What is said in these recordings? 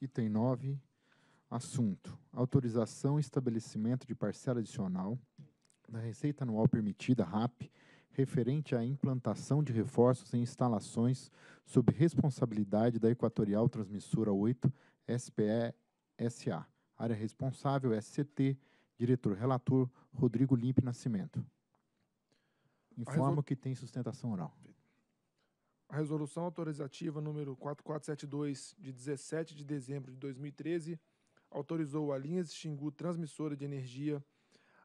item 9, assunto: autorização e estabelecimento de parcela adicional da receita anual permitida RAP referente à implantação de reforços em instalações sob responsabilidade da Equatorial Transmissora 8 SPE-SA. Área responsável SCT, é diretor relator Rodrigo Limpe Nascimento. Informo resol... que tem sustentação oral a resolução autorizativa número 4472 de 17 de dezembro de 2013 autorizou a Linhas Xingu Transmissora de Energia,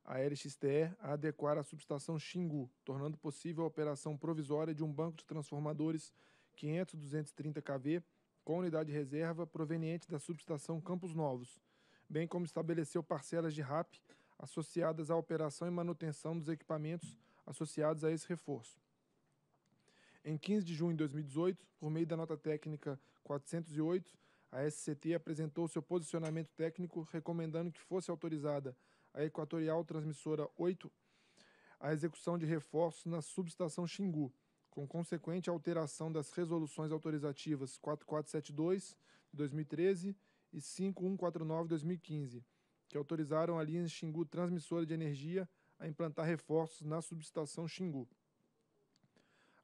a LXTE, a adequar a subestação Xingu, tornando possível a operação provisória de um banco de transformadores 500-230 kV com unidade reserva proveniente da subestação Campos Novos, bem como estabeleceu parcelas de RAP associadas à operação e manutenção dos equipamentos associados a esse reforço. Em 15 de junho de 2018, por meio da nota técnica 408, a SCT apresentou seu posicionamento técnico recomendando que fosse autorizada a Equatorial Transmissora 8 a execução de reforços na subestação Xingu, com consequente alteração das resoluções autorizativas 4472 de 2013 e 5149 de 2015, que autorizaram a linha Xingu Transmissora de Energia a implantar reforços na subestação Xingu.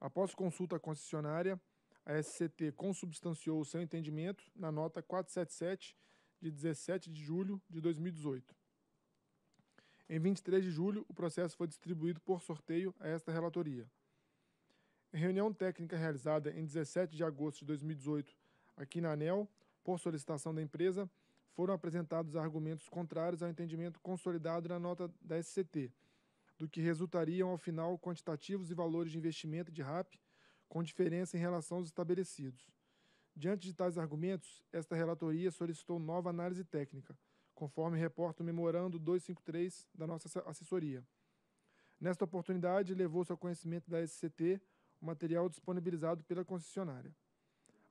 Após consulta à concessionária, a SCT consubstanciou o seu entendimento na nota 477 de 17 de julho de 2018. Em 23 de julho, o processo foi distribuído por sorteio a esta relatoria. Em reunião técnica realizada em 17 de agosto de 2018, aqui na ANEL, por solicitação da empresa, foram apresentados argumentos contrários ao entendimento consolidado na nota da SCT, do que resultariam ao final quantitativos e valores de investimento de RAP com diferença em relação aos estabelecidos. Diante de tais argumentos, esta relatoria solicitou nova análise técnica, conforme reporta o memorando 253 da nossa assessoria. Nesta oportunidade, levou-se ao conhecimento da SCT o material disponibilizado pela concessionária.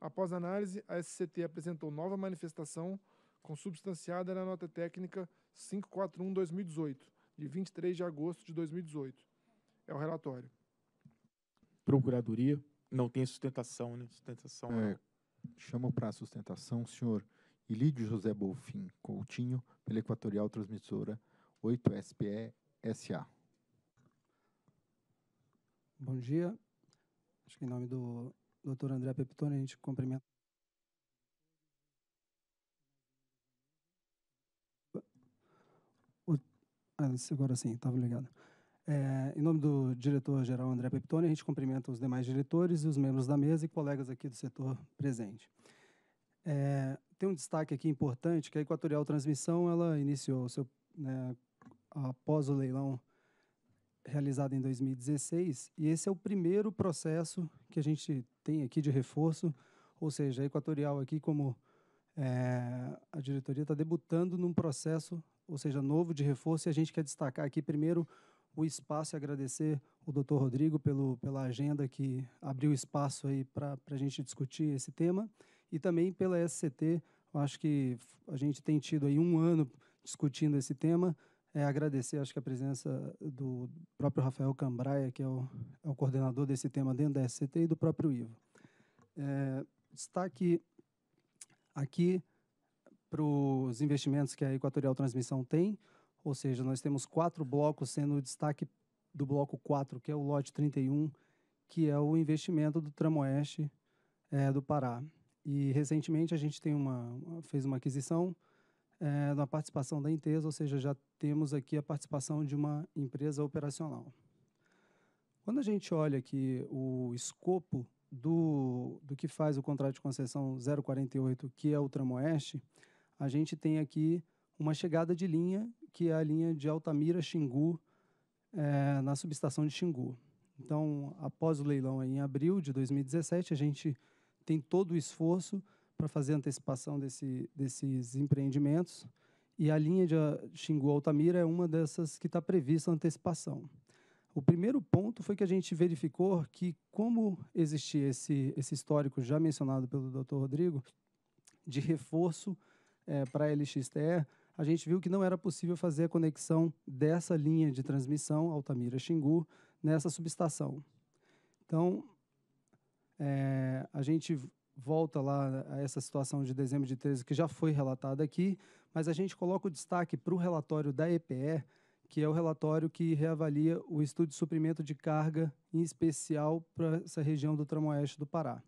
Após análise, a SCT apresentou nova manifestação consubstanciada na nota técnica 541-2018, de 23 de agosto de 2018. É o relatório. Procuradoria não tem sustentação, né? Sustentação é, Chamo para sustentação o senhor Ilídio José Bolfin Coutinho, pela Equatorial Transmissora 8SPE SA. Bom dia. Acho que em nome do doutor André Pepitone, a gente cumprimenta Ah, agora sim, estava ligado. É, em nome do diretor-geral André Peptoni, a gente cumprimenta os demais diretores e os membros da mesa e colegas aqui do setor presente. É, tem um destaque aqui importante, que a Equatorial Transmissão ela iniciou seu, né, após o leilão realizado em 2016, e esse é o primeiro processo que a gente tem aqui de reforço, ou seja, a Equatorial aqui como é, a diretoria está debutando num processo ou seja, novo de reforço, e a gente quer destacar aqui primeiro o espaço e agradecer o doutor Rodrigo pelo, pela agenda que abriu espaço aí para a gente discutir esse tema e também pela SCT. Eu acho que a gente tem tido aí um ano discutindo esse tema. É, agradecer, acho que a presença do próprio Rafael Cambraia, que é o, é o coordenador desse tema dentro da SCT, e do próprio Ivo. É, destaque aqui para os investimentos que a Equatorial Transmissão tem, ou seja, nós temos quatro blocos, sendo o destaque do bloco 4, que é o lote 31, que é o investimento do tramo oeste é, do Pará. E recentemente a gente tem uma, fez uma aquisição é, da participação da Intesa, ou seja, já temos aqui a participação de uma empresa operacional. Quando a gente olha aqui o escopo do, do que faz o contrato de concessão 048, que é o tramo oeste, a gente tem aqui uma chegada de linha, que é a linha de Altamira Xingu, é, na subestação de Xingu. Então, após o leilão em abril de 2017, a gente tem todo o esforço para fazer a antecipação desse, desses empreendimentos. E a linha de Xingu Altamira é uma dessas que está prevista a antecipação. O primeiro ponto foi que a gente verificou que, como existia esse, esse histórico já mencionado pelo Dr. Rodrigo, de reforço é, para a LXTE, a gente viu que não era possível fazer a conexão dessa linha de transmissão, Altamira-Xingu, nessa subestação. Então, é, a gente volta lá a essa situação de dezembro de 13 que já foi relatada aqui, mas a gente coloca o destaque para o relatório da EPE, que é o relatório que reavalia o estudo de suprimento de carga, em especial para essa região do tramo oeste do Pará.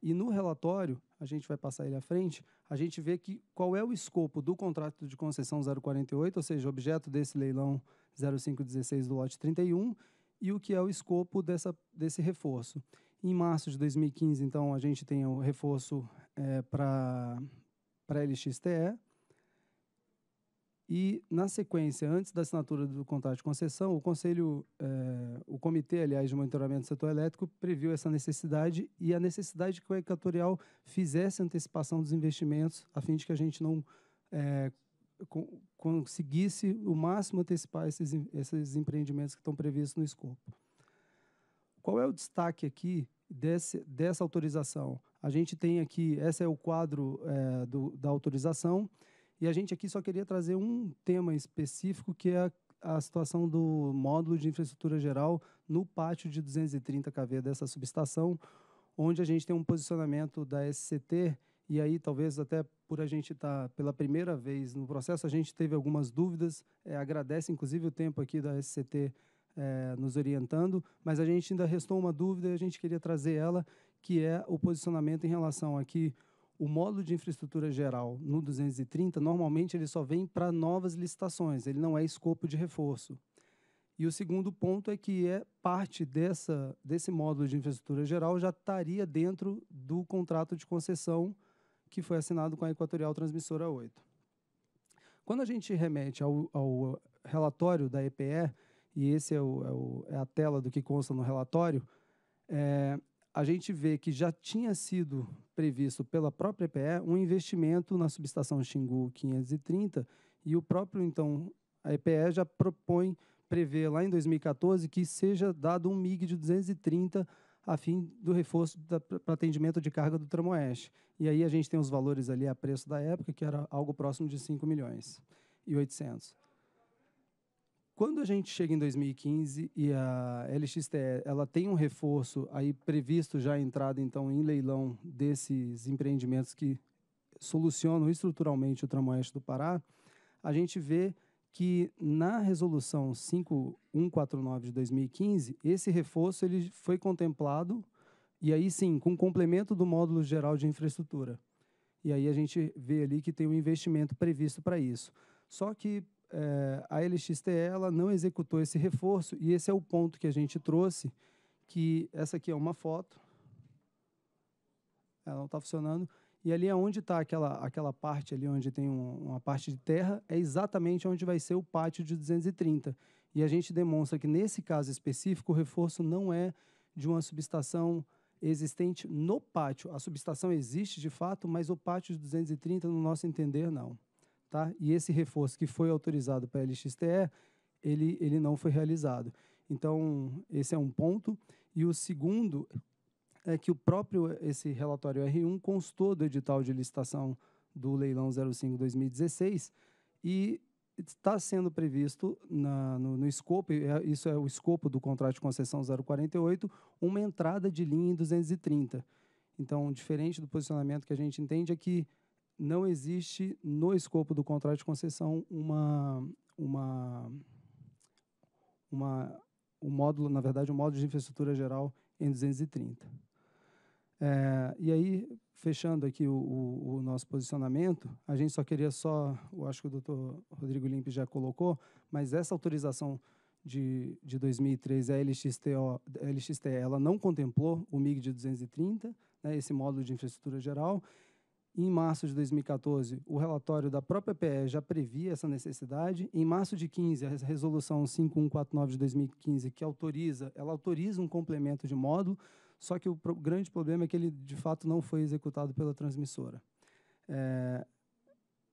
E no relatório, a gente vai passar ele à frente, a gente vê que qual é o escopo do contrato de concessão 048, ou seja, objeto desse leilão 0516 do lote 31, e o que é o escopo dessa, desse reforço. Em março de 2015, então, a gente tem o reforço é, para a LXTE, e, na sequência, antes da assinatura do contrato de concessão, o Conselho, eh, o Comitê, aliás, de Monitoramento do Setor Elétrico, previu essa necessidade e a necessidade que o Equatorial fizesse antecipação dos investimentos, a fim de que a gente não eh, conseguisse o máximo antecipar esses, esses empreendimentos que estão previstos no escopo. Qual é o destaque aqui desse, dessa autorização? A gente tem aqui, esse é o quadro eh, do, da autorização, e a gente aqui só queria trazer um tema específico, que é a, a situação do módulo de infraestrutura geral no pátio de 230 kV dessa subestação, onde a gente tem um posicionamento da SCT, e aí talvez até por a gente estar tá pela primeira vez no processo, a gente teve algumas dúvidas, é, agradece inclusive o tempo aqui da SCT é, nos orientando, mas a gente ainda restou uma dúvida e a gente queria trazer ela, que é o posicionamento em relação aqui o módulo de infraestrutura geral no 230, normalmente ele só vem para novas licitações, ele não é escopo de reforço. E o segundo ponto é que é parte dessa, desse módulo de infraestrutura geral já estaria dentro do contrato de concessão que foi assinado com a Equatorial Transmissora 8. Quando a gente remete ao, ao relatório da EPE, e esse é, o, é, o, é, a tela do que consta no relatório, é, a gente vê que já tinha sido previsto pela própria EPE um investimento na subestação Xingu 530 e o próprio, então, a EPE já propõe prever lá em 2014 que seja dado um MIG de 230 a fim do reforço para atendimento de carga do Tramoeste. E aí a gente tem os valores ali a preço da época, que era algo próximo de 5 milhões e 800. Quando a gente chega em 2015 e a LXTE ela tem um reforço aí previsto já a entrada então em leilão desses empreendimentos que solucionam estruturalmente o tramo oeste do Pará, a gente vê que na resolução 5149 de 2015 esse reforço ele foi contemplado e aí sim com complemento do módulo geral de infraestrutura. E aí a gente vê ali que tem um investimento previsto para isso. Só que é, a LXTE ela não executou esse reforço e esse é o ponto que a gente trouxe, que essa aqui é uma foto, ela não está funcionando, e ali é onde está aquela, aquela parte ali onde tem um, uma parte de terra, é exatamente onde vai ser o pátio de 230. E a gente demonstra que nesse caso específico o reforço não é de uma subestação existente no pátio. A subestação existe de fato, mas o pátio de 230, no nosso entender, não. Tá? E esse reforço que foi autorizado para a LXTE, ele, ele não foi realizado. Então, esse é um ponto. E o segundo é que o próprio esse relatório R1 constou do edital de licitação do leilão 05 2016 e está sendo previsto na, no, no, escopo, é, isso é o escopo do contrato de concessão 048, uma entrada de linha em 230. Então, diferente do posicionamento que a gente entende, é que não existe no escopo do contrato de concessão uma uma uma o um módulo, na verdade, o um módulo de infraestrutura geral em 230. É, e aí, fechando aqui o, o, o, nosso posicionamento, a gente só queria só, eu acho que o doutor Rodrigo Limpe já colocou, mas essa autorização de, de 2003, a LXTO, a LXTE, ela não contemplou o MIG de 230, né, esse módulo de infraestrutura geral, em março de 2014, o relatório da própria PE já previa essa necessidade. Em março de 15, a resolução 5149 de 2015, que autoriza, ela autoriza um complemento de módulo, só que o pro, grande problema é que ele, de fato, não foi executado pela transmissora, é,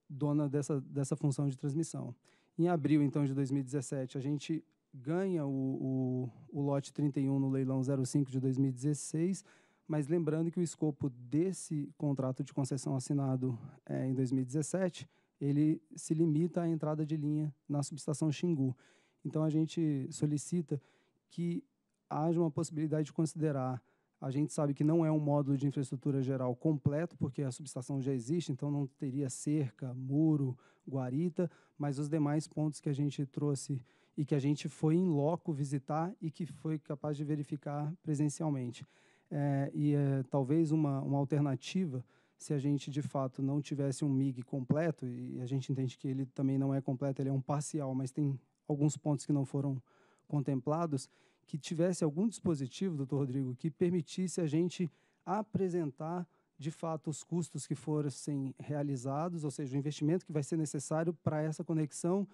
dona dessa, dessa função de transmissão. Em abril, então, de 2017, a gente ganha o, o, o lote 31 no leilão 05 de 2016, mas lembrando que o escopo desse contrato de concessão assinado é, em 2017, ele se limita à entrada de linha na subestação Xingu. Então a gente solicita que haja uma possibilidade de considerar. A gente sabe que não é um módulo de infraestrutura geral completo, porque a subestação já existe, então não teria cerca, muro, guarita, mas os demais pontos que a gente trouxe e que a gente foi em loco visitar e que foi capaz de verificar presencialmente é, e é, talvez uma, uma alternativa se a gente de fato não tivesse um MIG completo, e a gente entende que ele também não é completo, ele é um parcial, mas tem alguns pontos que não foram contemplados, que tivesse algum dispositivo, doutor Rodrigo, que permitisse a gente apresentar de fato os custos que fossem realizados, ou seja, o investimento que vai ser necessário para essa conexão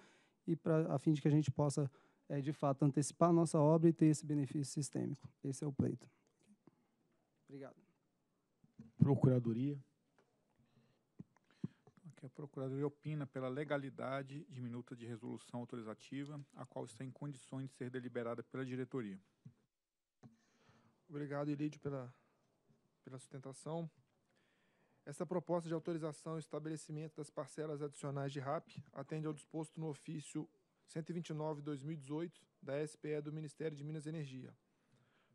e para a fim de que a gente possa é, de fato antecipar a nossa obra e ter esse benefício sistêmico. Esse é o pleito. Obrigado. Procuradoria. Então, aqui é a Procuradoria opina pela legalidade de minuta de resolução autorizativa, a qual está em condições de ser deliberada pela diretoria. Obrigado, Ilídio, pela, pela sustentação. Essa proposta de autorização e estabelecimento das parcelas adicionais de RAP atende ao disposto no ofício 129-2018 da SPE do Ministério de Minas e Energia,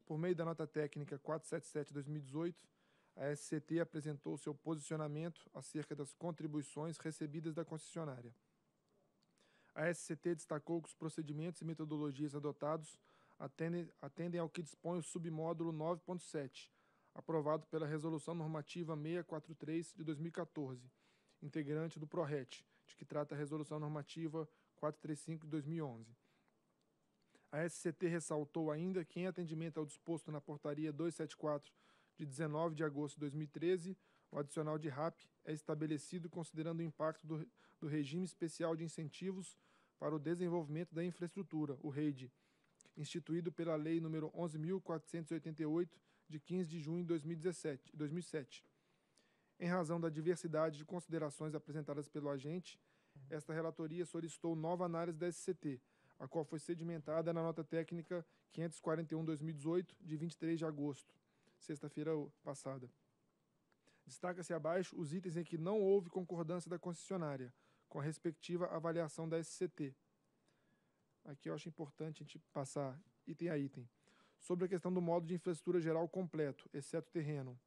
por meio da nota técnica 477-2018, a SCT apresentou seu posicionamento acerca das contribuições recebidas da concessionária. A SCT destacou que os procedimentos e metodologias adotados atendem, atendem ao que dispõe o submódulo 9.7, aprovado pela Resolução Normativa 643 de 2014, integrante do PRORET, de que trata a Resolução Normativa 435 de 2011. A SCT ressaltou ainda que, em atendimento ao disposto na Portaria 274 de 19 de agosto de 2013, o adicional de RAP é estabelecido considerando o impacto do, do regime especial de incentivos para o desenvolvimento da infraestrutura, o REID, instituído pela Lei nº 11.488, de 15 de junho de 2017, 2007. Em razão da diversidade de considerações apresentadas pelo agente, esta relatoria solicitou nova análise da SCT, a qual foi sedimentada na nota técnica 541-2018, de 23 de agosto, sexta-feira passada. Destaca-se abaixo os itens em que não houve concordância da concessionária com a respectiva avaliação da SCT. Aqui eu acho importante a gente passar item a item. Sobre a questão do modo de infraestrutura geral completo, exceto terreno.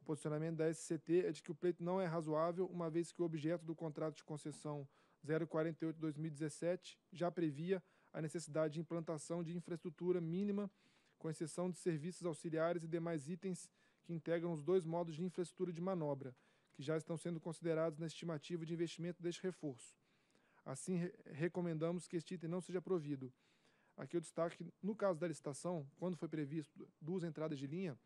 O posicionamento da SCT é de que o pleito não é razoável, uma vez que o objeto do contrato de concessão 048 2017 já previa a necessidade de implantação de infraestrutura mínima, com exceção de serviços auxiliares e demais itens que integram os dois modos de infraestrutura de manobra, que já estão sendo considerados na estimativa de investimento deste reforço. Assim, re recomendamos que este item não seja provido. Aqui eu destaco que, no caso da licitação, quando foi previsto duas entradas de linha,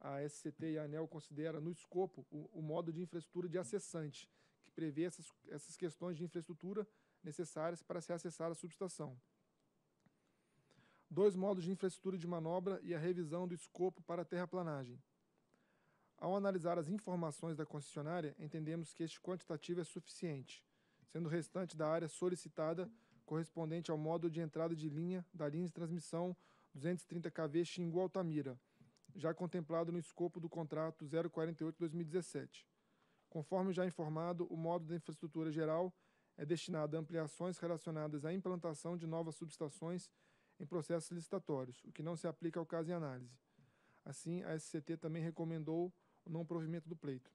a SCT e a ANEL considera no escopo o, o modo de infraestrutura de acessante, que prevê essas, essas questões de infraestrutura necessárias para se acessar a subestação. Dois modos de infraestrutura de manobra e a revisão do escopo para a terraplanagem. Ao analisar as informações da concessionária, entendemos que este quantitativo é suficiente, sendo o restante da área solicitada correspondente ao modo de entrada de linha da linha de transmissão 230 kV Xingu-Altamira, já contemplado no escopo do contrato 048-2017. Conforme já informado, o modo da infraestrutura geral é destinado a ampliações relacionadas à implantação de novas subestações em processos licitatórios, o que não se aplica ao caso em análise. Assim, a SCT também recomendou o não provimento do pleito.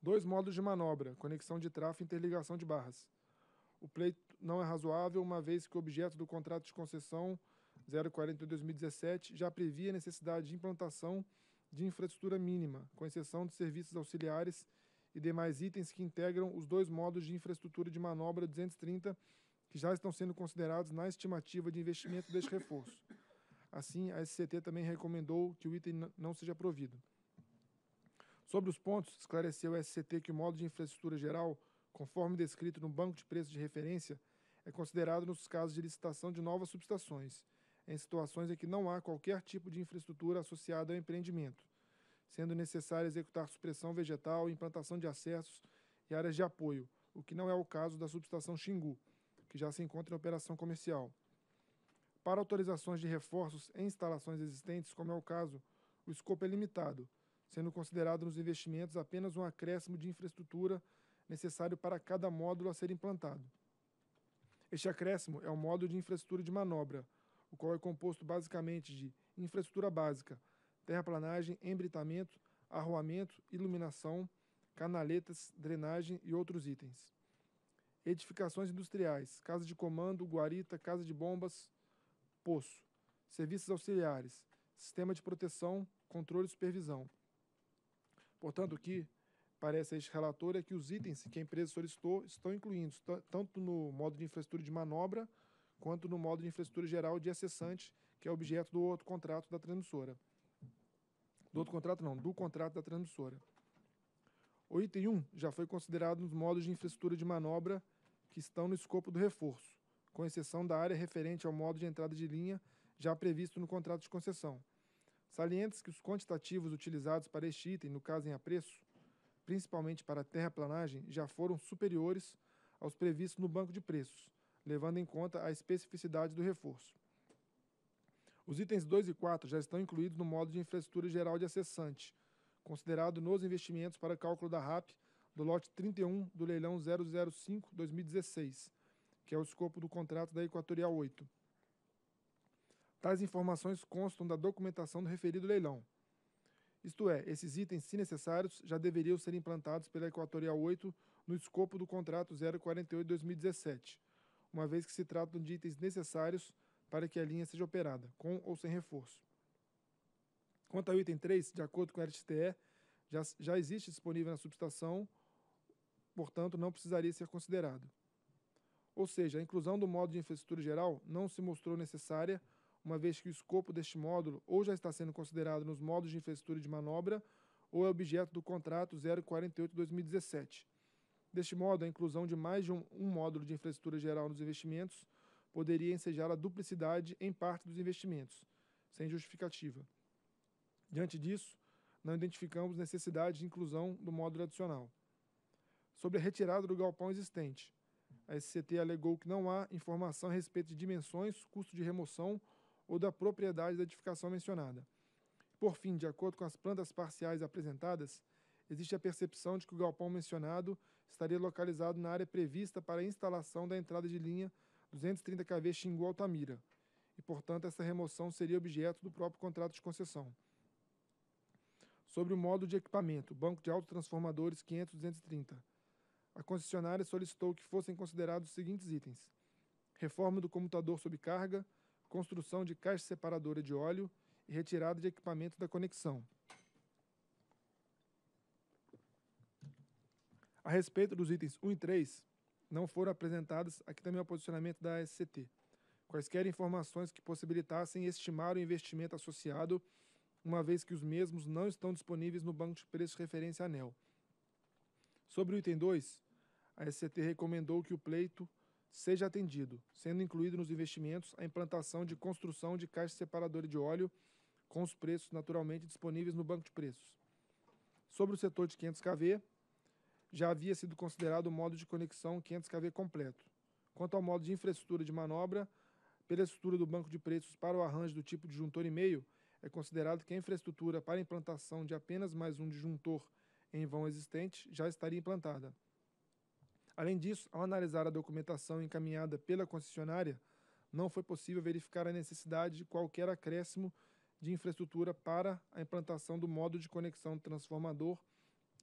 Dois modos de manobra, conexão de tráfego e interligação de barras. O pleito não é razoável, uma vez que o objeto do contrato de concessão 040-2017 já previa a necessidade de implantação de infraestrutura mínima, com exceção de serviços auxiliares e demais itens que integram os dois modos de infraestrutura de manobra 230 que já estão sendo considerados na estimativa de investimento deste reforço. Assim, a SCT também recomendou que o item não seja provido. Sobre os pontos, esclareceu a SCT que o modo de infraestrutura geral, conforme descrito no banco de preços de referência, é considerado nos casos de licitação de novas subestações em situações em que não há qualquer tipo de infraestrutura associada ao empreendimento, sendo necessário executar supressão vegetal, implantação de acessos e áreas de apoio, o que não é o caso da subestação Xingu, que já se encontra em operação comercial. Para autorizações de reforços em instalações existentes, como é o caso, o escopo é limitado, sendo considerado nos investimentos apenas um acréscimo de infraestrutura necessário para cada módulo a ser implantado. Este acréscimo é o módulo de infraestrutura de manobra, o qual é composto basicamente de infraestrutura básica, terraplanagem, embritamento, arruamento, iluminação, canaletas, drenagem e outros itens. Edificações industriais, casa de comando, guarita, casa de bombas, poço, serviços auxiliares, sistema de proteção, controle e supervisão. Portanto, o que parece a este relator é que os itens que a empresa solicitou estão incluídos tanto no modo de infraestrutura de manobra quanto no modo de infraestrutura geral de acessante, que é objeto do outro contrato da transmissora. Do outro contrato não, do contrato da transmissora. O item 1 já foi considerado nos modos de infraestrutura de manobra que estão no escopo do reforço, com exceção da área referente ao modo de entrada de linha já previsto no contrato de concessão. Salientes que os quantitativos utilizados para este item, no caso em apreço, principalmente para terraplanagem, já foram superiores aos previstos no banco de preços, levando em conta a especificidade do reforço. Os itens 2 e 4 já estão incluídos no modo de infraestrutura geral de acessante, considerado nos investimentos para cálculo da RAP do lote 31 do leilão 005-2016, que é o escopo do contrato da Equatorial 8. Tais informações constam da documentação do referido leilão. Isto é, esses itens, se necessários, já deveriam ser implantados pela Equatorial 8 no escopo do contrato 048-2017, uma vez que se tratam de itens necessários para que a linha seja operada, com ou sem reforço. Quanto ao item 3, de acordo com a RTE, já, já existe disponível na subestação, portanto, não precisaria ser considerado. Ou seja, a inclusão do módulo de infraestrutura geral não se mostrou necessária, uma vez que o escopo deste módulo ou já está sendo considerado nos módulos de infraestrutura de manobra ou é objeto do contrato 048-2017, Deste modo, a inclusão de mais de um, um módulo de infraestrutura geral nos investimentos poderia ensejar a duplicidade em parte dos investimentos, sem justificativa. Diante disso, não identificamos necessidade de inclusão do módulo adicional. Sobre a retirada do galpão existente, a SCT alegou que não há informação a respeito de dimensões, custo de remoção ou da propriedade da edificação mencionada. Por fim, de acordo com as plantas parciais apresentadas, existe a percepção de que o galpão mencionado estaria localizado na área prevista para a instalação da entrada de linha 230 kV Xingu-Altamira, e, portanto, essa remoção seria objeto do próprio contrato de concessão. Sobre o modo de equipamento, banco de autotransformadores 500-230, a concessionária solicitou que fossem considerados os seguintes itens: reforma do comutador sob carga, construção de caixa separadora de óleo e retirada de equipamento da conexão. A respeito dos itens 1 e 3, não foram apresentadas, aqui também o posicionamento da SCT, quaisquer informações que possibilitassem estimar o investimento associado, uma vez que os mesmos não estão disponíveis no banco de preços referência ANEL. Sobre o item 2, a SCT recomendou que o pleito seja atendido, sendo incluído nos investimentos a implantação de construção de caixa separadora de óleo com os preços naturalmente disponíveis no banco de preços. Sobre o setor de 500 kV, já havia sido considerado o modo de conexão 500 kV completo. Quanto ao modo de infraestrutura de manobra, pela estrutura do banco de preços para o arranjo do tipo disjuntor e meio, é considerado que a infraestrutura para implantação de apenas mais um disjuntor em vão existente já estaria implantada. Além disso, ao analisar a documentação encaminhada pela concessionária, não foi possível verificar a necessidade de qualquer acréscimo de infraestrutura para a implantação do modo de conexão transformador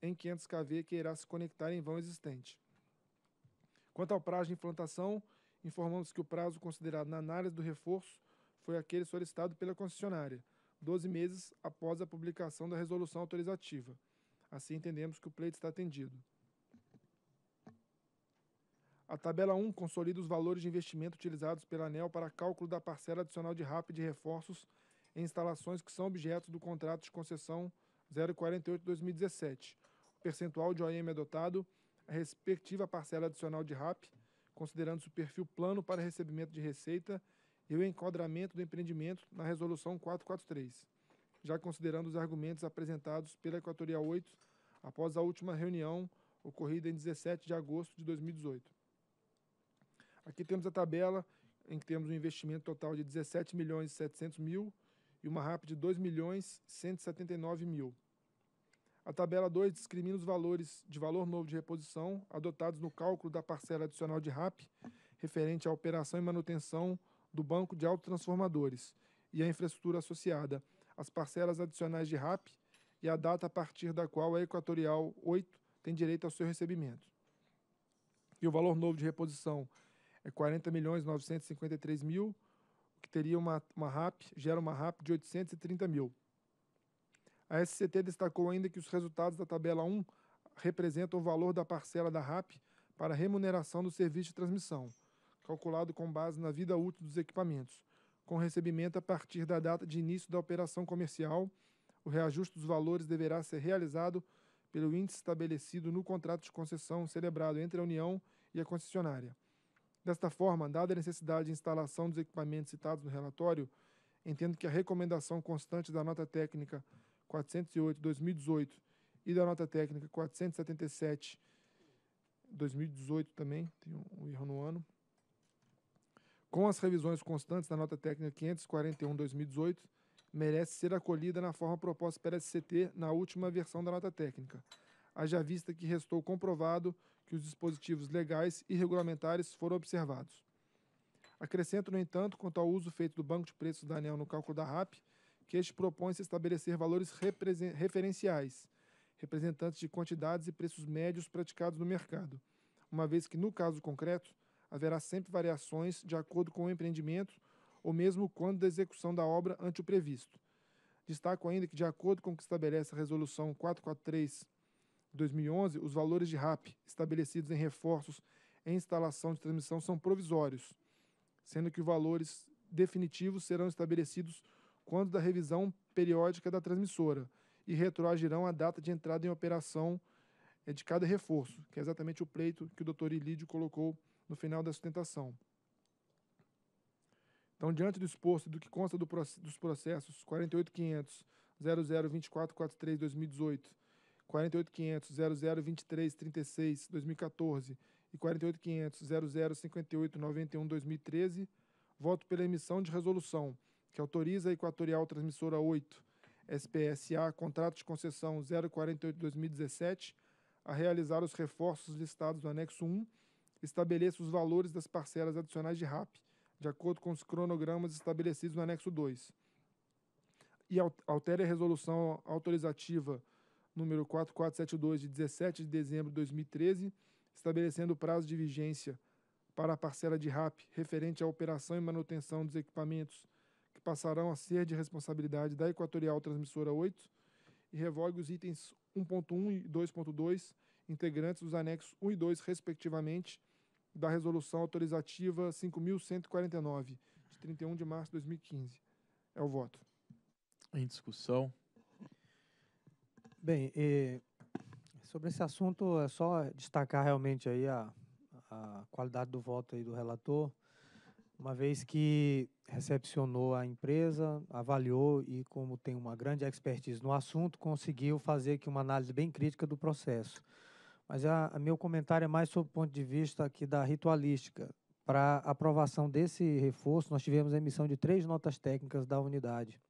em 500 kV que irá se conectar em vão existente. Quanto ao prazo de implantação, informamos que o prazo considerado na análise do reforço foi aquele solicitado pela concessionária, 12 meses após a publicação da resolução autorizativa. Assim entendemos que o pleito está atendido. A tabela 1 consolida os valores de investimento utilizados pela ANEL para cálculo da parcela adicional de RAP de reforços em instalações que são objetos do contrato de concessão 048-2017, percentual de OM adotado, a respectiva parcela adicional de RAP, considerando-se o perfil plano para recebimento de receita e o enquadramento do empreendimento na Resolução 443, já considerando os argumentos apresentados pela Equatorial 8 após a última reunião ocorrida em 17 de agosto de 2018. Aqui temos a tabela em que temos um investimento total de R$ milhões e mil e uma RAP de R$ milhões e mil. A tabela 2 discrimina os valores de valor novo de reposição adotados no cálculo da parcela adicional de RAP, referente à operação e manutenção do banco de autotransformadores e à infraestrutura associada, as parcelas adicionais de RAP e a data a partir da qual a Equatorial 8 tem direito ao seu recebimento. E o valor novo de reposição é R$ 40.953.000, que teria uma, uma RAP, gera uma RAP de 830 mil. A SCT destacou ainda que os resultados da tabela 1 representam o valor da parcela da RAP para remuneração do serviço de transmissão, calculado com base na vida útil dos equipamentos, com recebimento a partir da data de início da operação comercial. O reajuste dos valores deverá ser realizado pelo índice estabelecido no contrato de concessão celebrado entre a União e a concessionária. Desta forma, dada a necessidade de instalação dos equipamentos citados no relatório, entendo que a recomendação constante da nota técnica 408, 2018 e da nota técnica 477, 2018 também, tem um erro no ano. Com as revisões constantes da nota técnica 541, 2018, merece ser acolhida na forma proposta pela SCT na última versão da nota técnica, haja vista que restou comprovado que os dispositivos legais e regulamentares foram observados. Acrescento, no entanto, quanto ao uso feito do banco de preços da ANEL no cálculo da RAP, que este propõe-se estabelecer valores referenciais, representantes de quantidades e preços médios praticados no mercado, uma vez que, no caso concreto, haverá sempre variações de acordo com o empreendimento ou mesmo quando da execução da obra ante o previsto. Destaco ainda que, de acordo com o que estabelece a Resolução 443 2011, os valores de RAP estabelecidos em reforços em instalação de transmissão são provisórios, sendo que os valores definitivos serão estabelecidos quanto da revisão periódica da transmissora e retroagirão a data de entrada em operação eh, de cada reforço, que é exatamente o pleito que o doutor Ilídio colocou no final da sustentação. Então, diante do exposto e do que consta do, dos processos 48.500.00.24.43.2018, 48.500.00.23.36.2014 2018, 2014 e 48.500.00.58.91.2013, 2013, voto pela emissão de resolução que autoriza a Equatorial Transmissora 8, SPSA, contrato de concessão 048-2017, a realizar os reforços listados no anexo 1, estabeleça os valores das parcelas adicionais de RAP, de acordo com os cronogramas estabelecidos no anexo 2. E altere a resolução autorizativa número 4472 de 17 de dezembro de 2013, estabelecendo o prazo de vigência para a parcela de RAP referente à operação e manutenção dos equipamentos que passarão a ser de responsabilidade da Equatorial Transmissora 8 e revogue os itens 1.1 e 2.2, integrantes dos anexos 1 e 2, respectivamente, da Resolução Autorizativa 5.149, de 31 de março de 2015. É o voto. Em discussão. Bem, sobre esse assunto, é só destacar realmente aí a, a qualidade do voto aí do relator, uma vez que recepcionou a empresa, avaliou e, como tem uma grande expertise no assunto, conseguiu fazer aqui uma análise bem crítica do processo. Mas a, a meu comentário é mais sobre o ponto de vista aqui da ritualística. Para aprovação desse reforço, nós tivemos a emissão de três notas técnicas da unidade.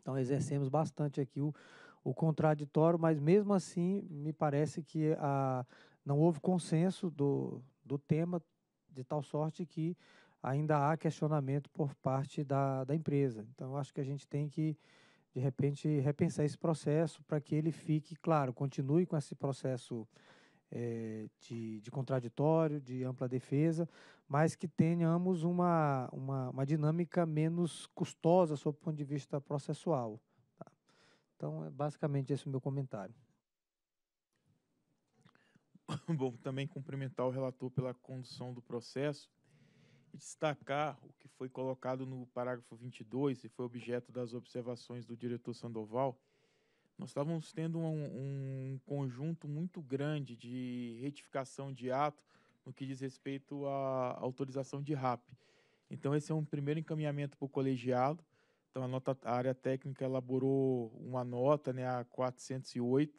Então, exercemos bastante aqui o, o contraditório, mas mesmo assim, me parece que a, não houve consenso do, do tema, de tal sorte que ainda há questionamento por parte da, da empresa. Então, acho que a gente tem que, de repente, repensar esse processo para que ele fique claro, continue com esse processo é, de, de, contraditório, de ampla defesa, mas que tenhamos uma, uma, uma dinâmica menos custosa sob o ponto de vista processual. Tá? Então, é basicamente esse o meu comentário. Bom, também cumprimentar o relator pela condução do processo destacar o que foi colocado no parágrafo 22 e foi objeto das observações do diretor Sandoval. Nós estávamos tendo um, um conjunto muito grande de retificação de ato no que diz respeito à autorização de RAP. Então, esse é um primeiro encaminhamento para o colegiado. Então, a, nota, a área técnica elaborou uma nota, né, a 408,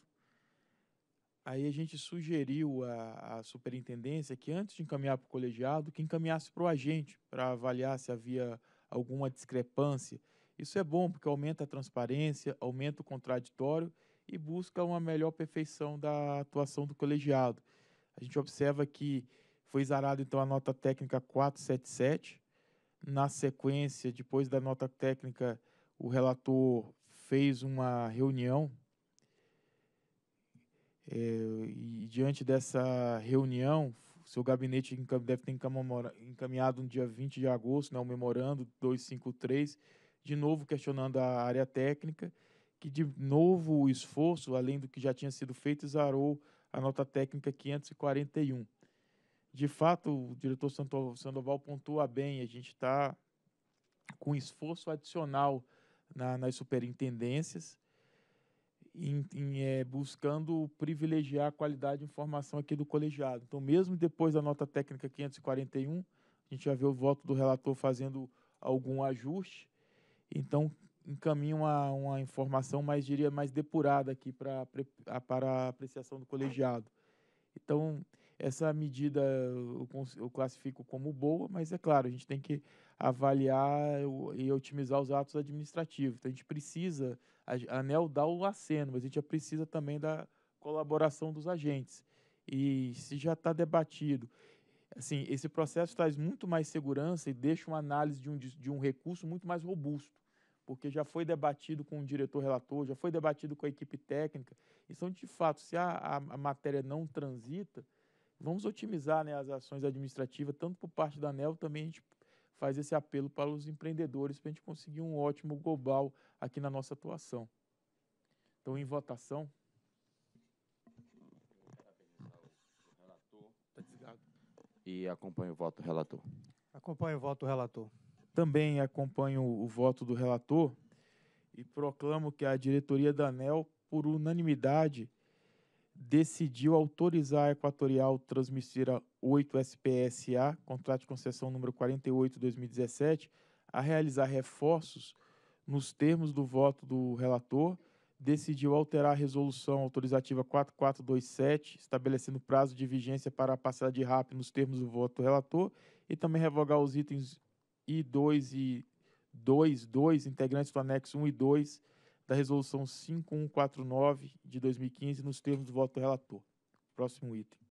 Aí a gente sugeriu à, superintendência que antes de encaminhar para o colegiado, que encaminhasse para o agente para avaliar se havia alguma discrepância. Isso é bom porque aumenta a transparência, aumenta o contraditório e busca uma melhor perfeição da atuação do colegiado. A gente observa que foi zarada então a nota técnica 477. Na sequência, depois da nota técnica, o relator fez uma reunião eh, e diante dessa reunião, seu gabinete deve ter encaminhado no dia 20 de agosto, né, o memorando 253, de novo questionando a área técnica, que de novo o esforço, além do que já tinha sido feito, zarou a nota técnica 541. De fato, o diretor Sandoval pontua bem, a gente está com esforço adicional na, nas superintendências, em, em, é, buscando privilegiar a qualidade de informação aqui do colegiado. Então, mesmo depois da nota técnica 541, a gente já vê o voto do relator fazendo algum ajuste. Então, encaminha uma, uma informação mais, diria, mais depurada aqui para a apreciação do colegiado. Então, essa medida eu, classifico como boa, mas é claro, a gente tem que avaliar e otimizar os atos administrativos. Então a gente precisa, a ANEL dá o aceno, mas a gente precisa também da colaboração dos agentes. E se já está debatido assim, esse processo traz muito mais segurança e deixa uma análise de um, de um recurso muito mais robusto, porque já foi debatido com o diretor relator, já foi debatido com a equipe técnica. Então, de fato, se a, a, a matéria não transita, Vamos otimizar né, as ações administrativas, tanto por parte da ANEL, também a gente faz esse apelo para os empreendedores, para a gente conseguir um ótimo global aqui na nossa atuação. Então, em votação. E acompanho o voto do relator. Acompanho o voto do relator. Também acompanho o voto do relator e proclamo que a diretoria da ANEL, por unanimidade, decidiu autorizar a Equatorial Transmissora 8 SPSA, contrato de concessão número 48-2017, a realizar reforços nos termos do voto do relator, decidiu alterar a resolução autorizativa 4427, estabelecendo prazo de vigência para a parcela de RAP nos termos do voto do relator, e também revogar os itens I2 e 2.2, integrantes do anexo 1 e 2 da Resolução 5149 de 2015, nos termos do voto do relator. Próximo item.